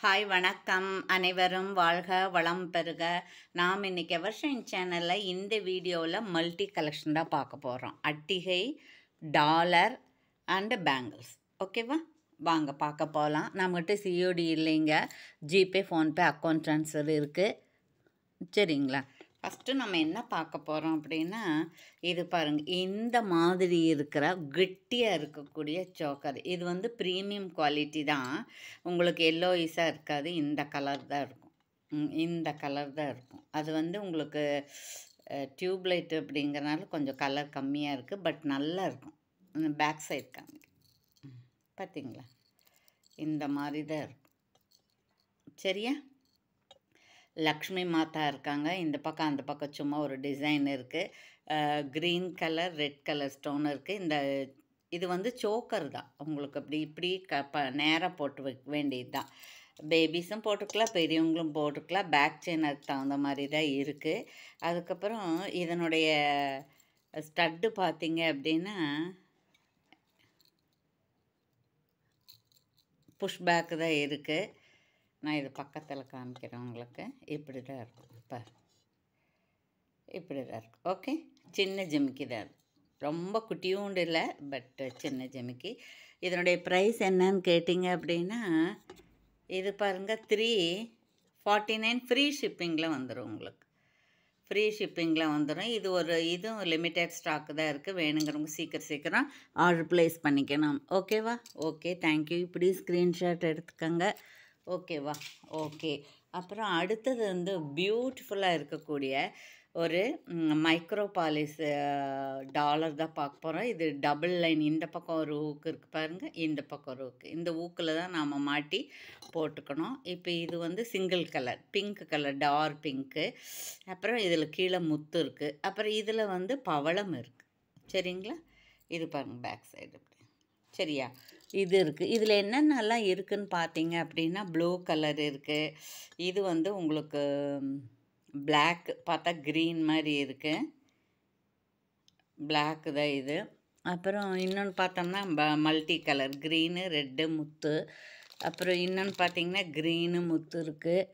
hi வணக்கம் அனைவரும் வாழ்க வளம் பெறுக நாம் இன்றைக்கி எவர்ஷன் சேனலில் இந்த வீடியோவில் மல்டி கலெக்ஷன் தான் பார்க்க போகிறோம் அட்டிகை டாலர் அண்டு பேங்கிள்ஸ் ஓகேவா வாங்க பார்க்க போகலாம் நம்மகிட்ட சிஓடி இல்லைங்க ஜிபே ஃபோன்பே அக்கௌண்ட் ட்ரான்ஸ்ஃபர் இருக்குது சரிங்களா ஃபஸ்ட்டு நம்ம என்ன பார்க்க போகிறோம் அப்படின்னா இது பாருங்கள் இந்த மாதிரி இருக்கிற கிட்டியாக இருக்கக்கூடிய சோக்கர் இது வந்து ப்ரீமியம் குவாலிட்டி தான் உங்களுக்கு எல்லோயிஸாக இருக்காது இந்த கலர் தான் இருக்கும் இந்த கலர் தான் இருக்கும் அது வந்து உங்களுக்கு டியூப்லைட் அப்படிங்கிறனால கொஞ்சம் கலர் கம்மியாக இருக்குது பட் நல்லா இருக்கும் பேக் சைடு காமி பார்த்தீங்களா இந்த மாதிரி தான் இருக்கும் சரியா லக்ஷ்மி மாதா இருக்காங்க இந்த பக்கம் அந்த பக்கம் சும்மா ஒரு டிசைன் இருக்குது green colour red colour stone இருக்குது இந்த இது வந்து சோக்கர் தான் உங்களுக்கு அப்படி இப்படி க ப நேராக போட்டு வைக்க வேண்டியது தான் பேபிஸும் போட்டுக்கலாம் பெரியவங்களும் போட்டுக்கலாம் பேக் செயின் அதுக்கு தகுந்த மாதிரி தான் இருக்குது அதுக்கப்புறம் இதனுடைய ஸ்டட்டு பார்த்தீங்க அப்படின்னா புஷ்பேக்கு தான் இருக்குது நான் இது பக்கத்தில் காமிக்கிறேன் உங்களுக்கு இப்படி தான் இருக்கும் இப்போ இப்படி தான் இருக்கும் ஓகே சின்ன ஜிமிக்கி தான் இருக்கும் ரொம்ப குட்டியூண்டு இல்லை பட் சின்ன ஜிமிக்கி இதனுடைய ப்ரைஸ் என்னன்னு கேட்டிங்க அப்படின்னா இது பாருங்கள் த்ரீ ஃபார்ட்டி நைன் ஃப்ரீ ஷிப்பிங்கில் வந்துடும் உங்களுக்கு ஃப்ரீ ஷிப்பிங்கில் வந்துடும் இது ஒரு இதுவும் லிமிட்டட் ஸ்டாக்கு தான் இருக்குது வேணுங்கிறவங்க சீக்கிரம் சீக்கிரம் ஆர்டர் ப்ளேஸ் பண்ணிக்கணும் ஓகேவா ஓகே தேங்க்யூ இப்படி ஸ்க்ரீன்ஷாட் எடுத்துக்கோங்க ஓகேவா ஓகே அப்புறம் அடுத்தது வந்து பியூட்டிஃபுல்லாக இருக்கக்கூடிய ஒரு மைக்ரோ பாலிஸ் டாலர் தான் பார்க்க போகிறோம் இது டபுள் லைன் இந்த பக்கம் ஒரு ஊக்கு இருக்குது பாருங்கள் இந்த பக்கம் ஒரு ஊக்கு இந்த ஊக்கில் தான் நாம் மாட்டி போட்டுக்கணும் இப்போ இது வந்து single colour pink colour dark pink அப்புறம் இதில் கீழே முத்து இருக்குது அப்புறம் இதில் வந்து பவளம் இருக்குது சரிங்களா இது பாருங்கள் பேக் சைடு சரியா இது இருக்குது இதில் என்னென்னலாம் இருக்குதுன்னு பார்த்தீங்க அப்படின்னா ப்ளூ கலர் இருக்குது இது வந்து உங்களுக்கு பிளாக் பார்த்தா க்ரீன் மாதிரி இருக்குது பிளாக் தான் இது அப்புறம் இன்னொன்று பார்த்தோம்னா மல்டி கலர் க்ரீனு ரெட்டு முத்து அப்புறம் இன்னொன்று பார்த்தீங்கன்னா க்ரீனு முத்து இருக்குது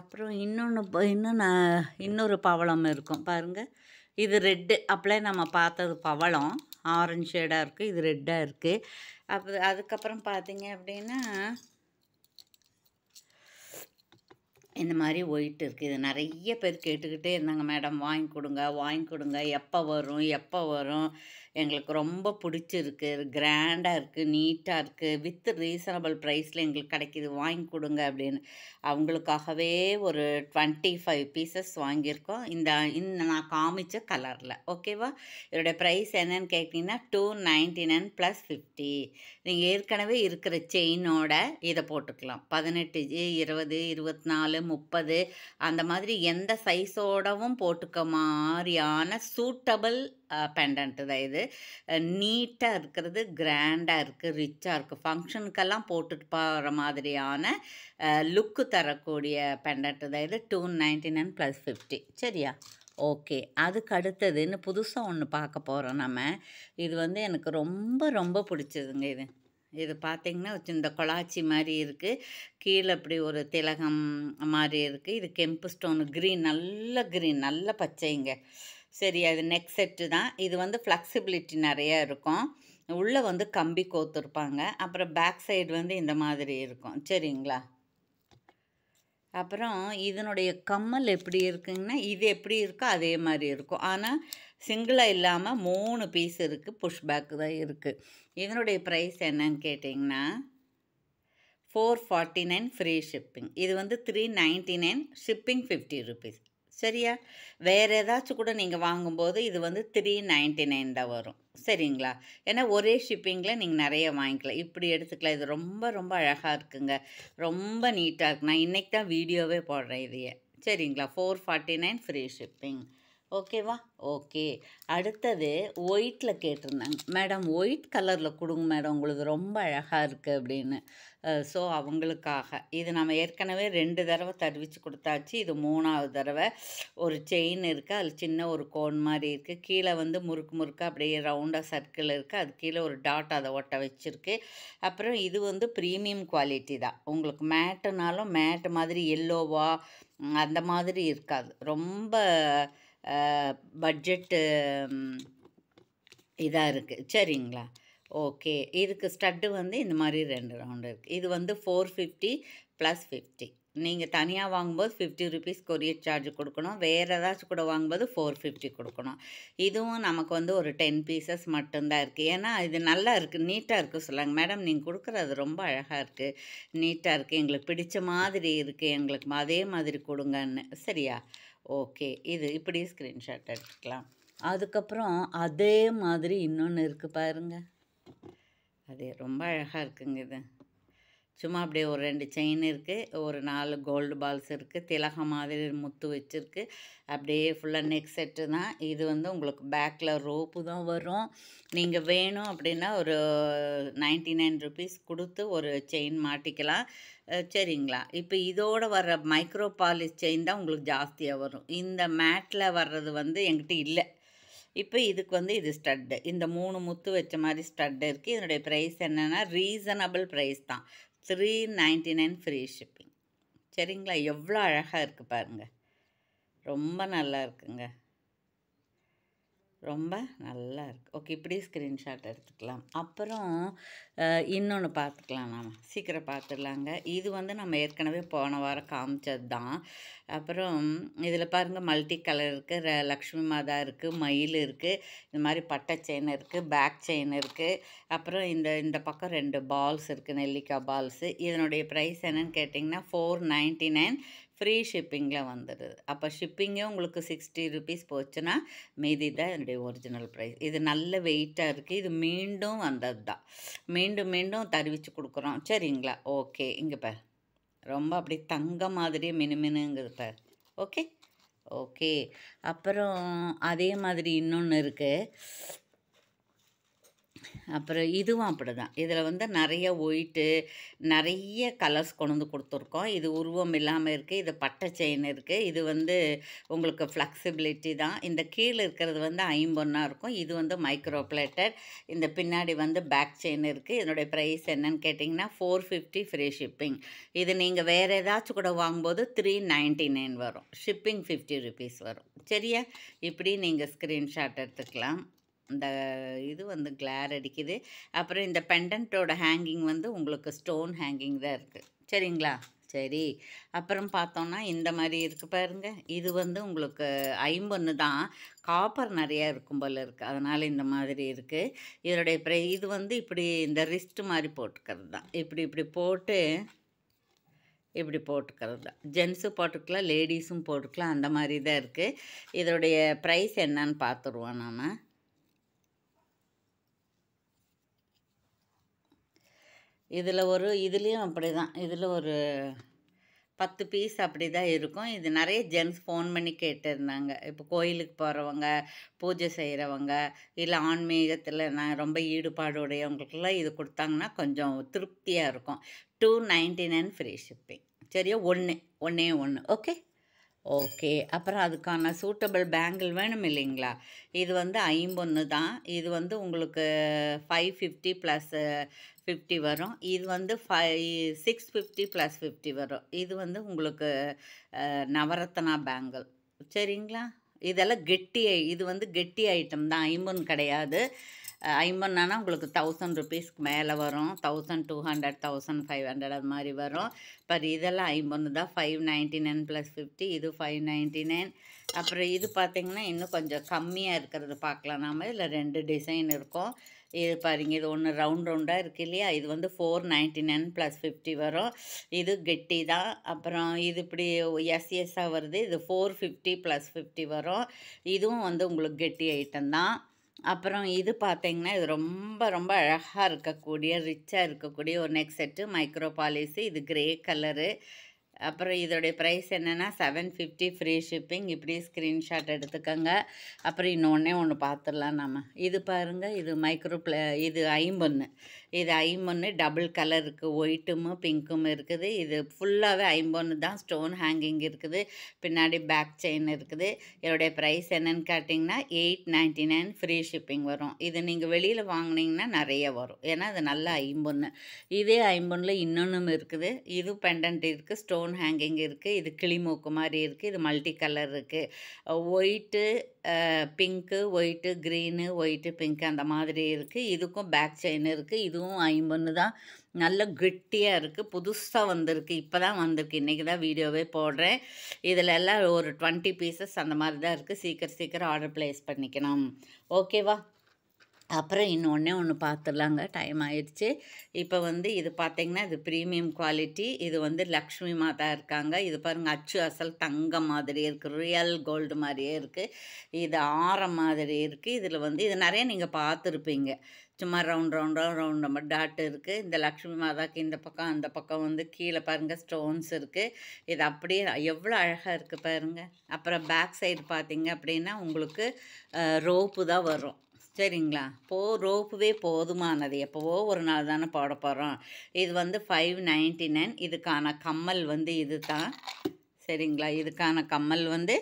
அப்புறம் இன்னொன்று இன்னும் இன்னொரு பவளம் இருக்கும் பாருங்கள் இது ரெட்டு அப்படிலாம் நம்ம பார்த்தது பவளம் ஆரஞ்சு ஷேடாக இருக்குது இது ரெட்டாக இருக்குது அப்போ அதுக்கப்புறம் பார்த்தீங்க அப்படின்னா இந்த மாதிரி ஒயிட் இருக்குது இது நிறைய பேர் கேட்டுக்கிட்டே இருந்தாங்க மேடம் வாங்கி கொடுங்க வாங்கி கொடுங்க எப்போ வரும் எப்போ வரும் எங்களுக்கு ரொம்ப பிடிச்சிருக்கு கிராண்டாக இருக்குது நீட்டாக இருக்குது வித் ரீசனபிள் ப்ரைஸில் எங்களுக்கு கிடைக்கிது வாங்கி கொடுங்க அப்படின்னு அவங்களுக்காகவே ஒரு டுவெண்ட்டி ஃபைவ் பீசஸ் வாங்கியிருக்கோம் இந்த இந்த நான் காமிச்ச கலரில் ஓகேவா இதோடய ப்ரைஸ் என்னன்னு கேட்டிங்கன்னா two ninety nine plus fifty நீங்கள் ஏற்கனவே இருக்கிற செயினோட இதை போட்டுக்கலாம் பதினெட்டு இருபது இருபத்தி நாலு முப்பது அந்த மாதிரி எந்த சைஸோடவும் போட்டுக்க மாதிரியான சூட்டபிள் பெண்டன்ட்டு தான் இது நீட்டாக இருக்கிறது கிராண்டாக இருக்குது ரிச்சாக இருக்குது ஃபங்க்ஷனுக்கெல்லாம் போட்டுட்டு போகிற மாதிரியான லுக்கு தரக்கூடிய பெண்டன்ட்டு தான் இது two ninety nine plus fifty சரியா ஓகே அதுக்கு அடுத்ததுன்னு புதுசாக ஒன்று பார்க்க போகிறோம் நம்ம இது வந்து எனக்கு ரொம்ப ரொம்ப பிடிச்சதுங்க இது இது பார்த்திங்கன்னா இந்த கொளாச்சி மாதிரி இருக்குது கீழே இப்படி ஒரு திலகம் மாதிரி இருக்குது இது கெம்பு ஸ்டோனு க்ரீன் நல்ல க்ரீன் நல்ல பச்சைங்க சரி அது நெக் செட்டு தான் இது வந்து ஃப்ளெக்சிபிலிட்டி நிறையா இருக்கும் உள்ளே வந்து கம்பி கோத்துருப்பாங்க அப்புறம் பேக் சைடு வந்து இந்த மாதிரி இருக்கும் சரிங்களா அப்புறம் இதனுடைய கம்மல் எப்படி இருக்குங்கன்னா இது எப்படி இருக்கோ அதே மாதிரி இருக்கும் ஆனால் சிங்கிளாக இல்லாமல் மூணு பீஸ் இருக்குது புஷ்பேக் தான் இருக்குது இதனுடைய ப்ரைஸ் என்னன்னு கேட்டிங்கன்னா four forty nine free shipping இது வந்து three ninety nine shipping fifty rupees சரியா வேறு ஏதாச்சும் கூட நீங்கள் வாங்கும்போது இது வந்து த்ரீ நைன்ட்டி நைன் தான் வரும் சரிங்களா ஏன்னா ஒரே ஷிப்பிங்கில் நீங்கள் நிறைய வாங்கிக்கலாம் இப்படி எடுத்துக்கலாம் இது ரொம்ப ரொம்ப அழகாக இருக்குங்க ரொம்ப நீட்டாக இருக்கு நான் இன்றைக்கி தான் வீடியோவே போடுறேன் இதையே சரிங்களா four forty nine free shipping ஓகேவா ஓகே அடுத்தது ஒயிட்டில் கேட்டிருந்தாங்க மேடம் ஒயிட் கலரில் கொடுங்க மேடம் உங்களுக்கு ரொம்ப அழகாக இருக்குது அப்படின்னு ஸோ அவங்களுக்காக இது நம்ம ஏற்கனவே ரெண்டு தடவை தருவிச்சு கொடுத்தாச்சு இது மூணாவது தடவை ஒரு செயின் இருக்குது அதில் சின்ன ஒரு கோன் மாதிரி இருக்குது கீழே வந்து முறுக்கு முறுக்க அப்படியே ரவுண்டாக சர்க்கிள் இருக்குது அது கீழே ஒரு டாட் அதை ஒட்ட வச்சுருக்கு அப்புறம் இது வந்து ப்ரீமியம் குவாலிட்டி தான் உங்களுக்கு மேட்டுனாலும் மேட்டு மாதிரி எல்லோவா அந்த மாதிரி இருக்காது ரொம்ப பட்ஜெட்டு இதாக இருக்குது சரிங்களா ஓகே இதுக்கு ஸ்டட்டு வந்து இந்த மாதிரி ரெண்டு ரவுண்டு இருக்குது இது வந்து ஃபோர் ஃபிஃப்டி ப்ளஸ் ஃபிஃப்டி நீங்கள் தனியாக வாங்கும்போது ஃபிஃப்டி ருபீஸ் கொரியர் சார்ஜ் கொடுக்கணும் வேறு ஏதாச்சும் கூட வாங்கும்போது ஃபோர் ஃபிஃப்டி கொடுக்கணும் இதுவும் நமக்கு வந்து ஒரு டென் பீசஸ் மட்டும்தான் இருக்குது ஏன்னா இது நல்லா இருக்குது நீட்டாக இருக்குது சொல்லுங்கள் மேடம் நீங்கள் கொடுக்குறது ரொம்ப அழகாக இருக்குது நீட்டாக இருக்குது எங்களுக்கு பிடிச்ச மாதிரி இருக்குது எங்களுக்கு அதே மாதிரி கொடுங்கன்னு சரியா ஓகே இது இப்படி ஸ்க்ரீன்ஷாட் எடுத்துக்கலாம் அதுக்கப்புறம் அதே மாதிரி இன்னொன்று இருக்குது பாருங்கள் அது ரொம்ப அழகாக இருக்குங்க இது சும்மா அப்படியே ஒரு ரெண்டு செயின் இருக்குது ஒரு நாலு கோல்டு பால்ஸ் இருக்குது திலகம் மாதிரி முத்து வச்சுருக்கு அப்படியே ஃபுல்லாக நெக் செட்டு தான் இது வந்து உங்களுக்கு பேக்கில் ரோப்பு தான் வரும் நீங்கள் வேணும் அப்படின்னா ஒரு நைன்டி நைன் ருபீஸ் கொடுத்து ஒரு செயின் மாட்டிக்கலாம் சரிங்களா இப்போ இதோடு வர்ற மைக்ரோ பாலிஸ் செயின் தான் உங்களுக்கு ஜாஸ்தியாக வரும் இந்த மேட்டில் வர்றது வந்து எங்கிட்ட இல்லை இப்போ இதுக்கு வந்து இது ஸ்டட்டு இந்த மூணு முத்து வச்ச மாதிரி ஸ்டட்டு இருக்குது இதனுடைய ப்ரைஸ் என்னென்னா ரீசனபிள் ப்ரைஸ் தான் three ninety nine free shipping சரிங்களா எவ்வளோ அழகாக இருக்குது பாருங்கள் ரொம்ப நல்லா இருக்குங்க ரொம்ப நல்லா இருக்குது ஓகே இப்படி ஸ்க்ரீன்ஷாட் எடுத்துக்கலாம் அப்புறம் இன்னொன்று பார்த்துக்கலாம் நாம் சீக்கிரம் பார்த்துடலாங்க இது வந்து நம்ம ஏற்கனவே போன வாரம் காமிச்சது தான் அப்புறம் இதில் பாருங்கள் மல்டி கலர் இருக்குது லக்ஷ்மி மாதா இருக்குது மயில் இருக்குது இந்த மாதிரி பட்டை செயின் இருக்குது பேக் செயின் இருக்குது அப்புறம் இந்த இந்த பக்கம் ரெண்டு பால்ஸ் இருக்குது நெல்லிக்காய் பால்ஸு இதனுடைய ப்ரைஸ் என்னென்னு கேட்டிங்கன்னா ஃபோர் நைன்ட்டி நைன் ஃப்ரீ ஷிப்பிங்கில் வந்துடுது அப்போ ஷிப்பிங்கே உங்களுக்கு சிக்ஸ்டி ருபீஸ் போச்சுன்னா மீதி தான் என்னுடைய ஒரிஜினல் ப்ரைஸ் இது நல்ல வெயிட்டாக இருக்குது இது மீண்டும் வந்தது தான் மீண்டும் மீண்டும் தருவிச்சு கொடுக்குறோம் சரிங்களா ஓகே இங்கே பார் ரொம்ப அப்படி தங்க மாதிரியே மினுமினுங்குது பார் ஓகே ஓகே அப்புறம் அதே மாதிரி இன்னொன்று இருக்குது அப்புறம் இதுவும் அப்படி தான் இதில் வந்து நிறைய ஒயிட்டு நிறைய கலர்ஸ் கொண்டு வந்து கொடுத்துருக்கோம் இது உருவம் இல்லாமல் இருக்குது இது பட்டை செயின் இருக்குது இது வந்து உங்களுக்கு ஃப்ளெக்சிபிலிட்டி தான் இந்த கீழே இருக்கிறது வந்து ஐம்பொன்னாக இருக்கும் இது வந்து மைக்ரோ பிளேட்டர் இந்த பின்னாடி வந்து பேக் செயின் இருக்குது இதனுடைய ப்ரைஸ் என்னன்னு கேட்டிங்கன்னா ஃபோர் ஃபிஃப்டி ஃப்ரீ ஷிப்பிங் இது நீங்கள் வேறு ஏதாச்சும் கூட வாங்கும்போது த்ரீ நைன்ட்டி நைன் வரும் ஷிப்பிங் ஃபிஃப்டி ருபீஸ் வரும் சரியா இப்படி நீங்கள் ஸ்க்ரீன்ஷாட் எடுத்துக்கலாம் இந்த இது வந்து கிளார் அடிக்குது அப்புறம் இந்த பெண்டன்ட்டோட ஹேங்கிங் வந்து உங்களுக்கு ஸ்டோன் ஹேங்கிங் தான் இருக்குது சரிங்களா சரி அப்புறம் பார்த்தோன்னா இந்த மாதிரி இருக்குது பாருங்க இது வந்து உங்களுக்கு ஐம்பொன்று தான் காப்பர் நிறையா இருக்கும் போல் இருக்குது அதனால் இந்த மாதிரி இருக்குது இதோடைய ப்ரை இது வந்து இப்படி இந்த ரிஸ்ட்டு மாதிரி போட்டுக்கிறது தான் இப்படி இப்படி போட்டு இப்படி போட்டுக்கிறது தான் ஜென்ஸும் போட்டுக்கலாம் லேடிஸும் போட்டுக்கலாம் அந்த மாதிரி தான் இருக்குது இதோடைய ப்ரைஸ் என்னன்னு பார்த்துருவோம் நாம் இதில் ஒரு இதுலேயும் அப்படி தான் இதில் ஒரு பத்து பீஸ் அப்படி தான் இருக்கும் இது நிறைய ஜென்ஸ் ஃபோன் பண்ணி கேட்டிருந்தாங்க இப்போ கோயிலுக்கு போகிறவங்க பூஜை செய்கிறவங்க இல்லை ஆன்மீகத்தில் நான் ரொம்ப ஈடுபாடுடையவங்களுக்கெல்லாம் இது கொடுத்தாங்கன்னா கொஞ்சம் திருப்தியாக இருக்கும் two ninety nine free shipping சரியா ஒன்று ஒன்றே ஒன்று ஓகே ஓகே அப்புறம் அதுக்கான சூட்டபிள் பேங்கிள் வேணும் இல்லைங்களா இது வந்து ஐம்பொன்று தான் இது வந்து உங்களுக்கு ஃபைவ் ஃபிஃப்டி ப்ளஸ் ஃபிஃப்டி வரும் இது வந்து five six fifty plus fifty வரும் இது வந்து உங்களுக்கு நவரத்னா பேங்கிள் சரிங்களா இதெல்லாம் கெட்டி இது வந்து கெட்டி ஐட்டம் தான் ஐம்பொன் கிடையாது ஐம்பதுனா உங்களுக்கு தௌசண்ட் ருபீஸ்க்கு மேலே வரும் thousand two hundred thousand five hundred அது மாதிரி வரும் பர் இதெல்லாம் ஐம்பது தான் five ninety nine plus fifty இது ஃபைவ் நைன்ட்டி நைன் அப்புறம் இது பார்த்திங்கன்னா இன்னும் கொஞ்சம் கம்மியாக இருக்கிறது பார்க்கலாம் நாம் இதில் ரெண்டு டிசைன் இருக்கும் இது பாருங்க இது ஒன்று ரவுண்ட் ரவுண்டாக இருக்குது இல்லையா இது வந்து four ninety nine plus fifty வரும் இது கெட்டி தான் அப்புறம் இது இப்படி எஸ்ஸாக வருது இது ஃபோர் ஃபிஃப்டி ப்ளஸ் ஃபிஃப்டி வரும் இதுவும் வந்து உங்களுக்கு கெட்டி ஐட்டம் தான் அப்புறம் இது பார்த்தீங்கன்னா இது ரொம்ப ரொம்ப அழகாக இருக்கக்கூடிய ரிச்சாக இருக்கக்கூடிய ஒரு நெக் செட்டு மைக்ரோ பாலிசி இது கிரே கலரு அப்புறம் இதோடைய ப்ரைஸ் என்னென்னா செவன் ஃபிஃப்டி ஃப்ரீ ஷிப்பிங் இப்படி ஸ்க்ரீன்ஷாட் எடுத்துக்கோங்க அப்புறம் இன்னொன்னே ஒன்று பார்த்துடலாம் நம்ம இது பாருங்கள் இது மைக்ரோ ப்ள இது ஐம்பொன்று இது ஐம்பொன்னு டபுள் கலர் இருக்குது ஒயிட்டும் பிங்க்கும் இருக்குது இது ஃபுல்லாகவே ஐம்பொன்னு தான் ஸ்டோன் ஹேங்கிங் இருக்குது பின்னாடி பேக் செயின் இருக்குது இதோடைய ப்ரைஸ் என்னென்னு கேட்டிங்கன்னா eight ninety nine free shipping வரும் இது நீங்கள் வெளியில் வாங்கினீங்கன்னா நிறைய வரும் ஏன்னா அது நல்ல ஐம்பொன்னு இதே ஐம்பொன்னில் இன்னொன்றும் இருக்குது இது பெண்டன்ட் இருக்குது ஸ்டோன் ஹேங்கிங் இருக்குது இது கிளிமூக்கு மாதிரி இருக்குது இது மல்டி கலர் இருக்குது white pink white green white pink அந்த மாதிரி இருக்குது இதுக்கும் பேக் செயின் இருக்குது இதுவும் ஐம்பொன்று தான் நல்ல கிட்டியாக இருக்குது புதுசாக வந்திருக்கு இப்போ தான் வந்திருக்கு இன்றைக்கி தான் வீடியோவே போடுறேன் இதில் எல்லாம் ஒரு டுவெண்ட்டி பீசஸ் அந்த மாதிரி தான் இருக்குது சீக்கிரம் சீக்கிரம் ஆர்டர் ப்ளேஸ் பண்ணிக்கணும் ஓகேவா அப்புறம் இன்னொன்னே ஒன்று பார்த்துடலாங்க டைம் ஆயிடுச்சு இப்போ வந்து இது பார்த்திங்கன்னா இது ப்ரீமியம் குவாலிட்டி இது வந்து லக்ஷ்மி மாதா இருக்காங்க இது பாருங்கள் அச்சு அசல் தங்கம் மாதிரி இருக்குது ரியல் கோல்டு மாதிரியே இருக்குது இது ஆரம் மாதிரி இருக்குது இதில் வந்து இது நிறைய நீங்கள் பார்த்துருப்பீங்க சும்மா ரவுண்ட் ரவுண்டாக ரவுண்ட் நம்ம டாட் இருக்குது இந்த லக்ஷ்மி மாதாக்கு இந்த பக்கம் அந்த பக்கம் வந்து கீழே பாருங்கள் ஸ்டோன்ஸ் இருக்குது இது அப்படியே எவ்வளோ அழகாக இருக்குது பாருங்கள் அப்புறம் பேக் சைடு பார்த்திங்க அப்படின்னா உங்களுக்கு ரோப்பு தான் வரும் சரிங்களா இப்போது ரோப்புவே போதுமானது எப்போவோ ஒரு நாள் தானே போட போகிறோம் இது வந்து ஃபைவ் நைன்ட்டி நைன் இதுக்கான கம்மல் வந்து இது தான் சரிங்களா இதுக்கான கம்மல் வந்து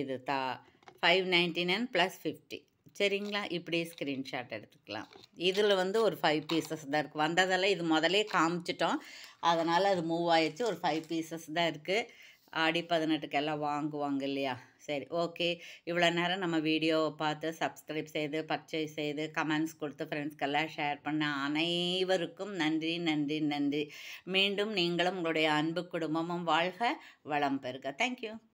இது தான் five ninety nine plus fifty சரிங்களா இப்படி ஸ்க்ரீன்ஷாட் எடுத்துக்கலாம் இதில் வந்து ஒரு ஃபைவ் பீசஸ் தான் இருக்குது வந்ததெல்லாம் இது முதலே காமிச்சிட்டோம் அதனால் அது மூவ் ஆயிடுச்சு ஒரு ஃபைவ் பீசஸ் தான் இருக்குது ஆடி பதினெட்டுக்கு எல்லாம் வாங்குவாங்க இல்லையா சரி ஓகே இவ்வளோ நேரம் நம்ம வீடியோவை பார்த்து சப்ஸ்கிரைப் செய்து பர்ச்சேஸ் செய்து கமெண்ட்ஸ் கொடுத்து ஃப்ரெண்ட்ஸ்க்கெல்லாம் ஷேர் பண்ண அனைவருக்கும் நன்றி நன்றி நன்றி மீண்டும் நீங்களும் உங்களுடைய அன்பு குடும்பமும் வாழ்க வளம் பெறுக தேங்க்யூ